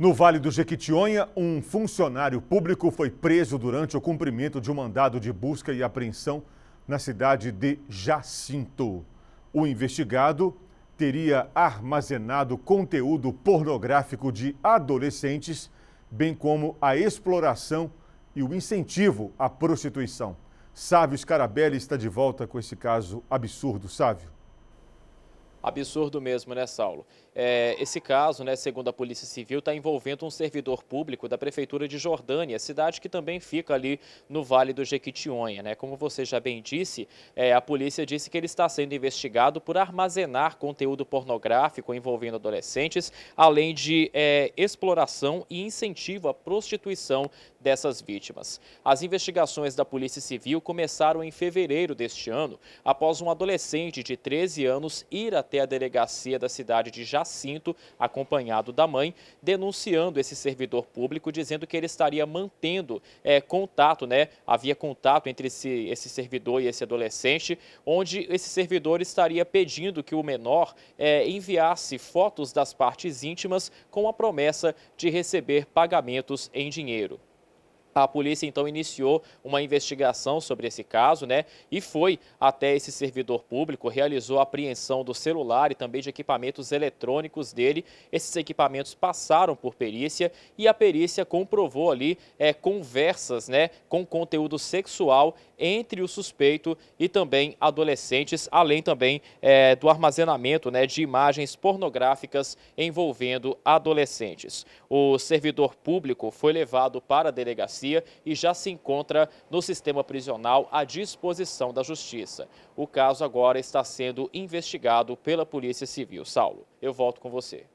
No Vale do Jequitinhonha, um funcionário público foi preso durante o cumprimento de um mandado de busca e apreensão na cidade de Jacinto. O investigado teria armazenado conteúdo pornográfico de adolescentes, bem como a exploração e o incentivo à prostituição. Sávio Scarabelli está de volta com esse caso absurdo, Sávio. Absurdo mesmo, né, Saulo? É, esse caso, né, segundo a Polícia Civil, está envolvendo um servidor público da Prefeitura de Jordânia, cidade que também fica ali no Vale do Jequitinhonha. Né? Como você já bem disse, é, a polícia disse que ele está sendo investigado por armazenar conteúdo pornográfico envolvendo adolescentes, além de é, exploração e incentivo à prostituição dessas vítimas. As investigações da Polícia Civil começaram em fevereiro deste ano, após um adolescente de 13 anos ir até até a delegacia da cidade de Jacinto, acompanhado da mãe, denunciando esse servidor público, dizendo que ele estaria mantendo é, contato, né? Havia contato entre esse, esse servidor e esse adolescente, onde esse servidor estaria pedindo que o menor é, enviasse fotos das partes íntimas com a promessa de receber pagamentos em dinheiro. A polícia então iniciou uma investigação sobre esse caso, né? E foi até esse servidor público, realizou a apreensão do celular e também de equipamentos eletrônicos dele. Esses equipamentos passaram por perícia e a perícia comprovou ali é, conversas, né, com conteúdo sexual entre o suspeito e também adolescentes, além também é, do armazenamento, né, de imagens pornográficas envolvendo adolescentes. O servidor público foi levado para a delegacia delegacia e já se encontra no sistema prisional à disposição da Justiça. O caso agora está sendo investigado pela Polícia Civil. Saulo, eu volto com você.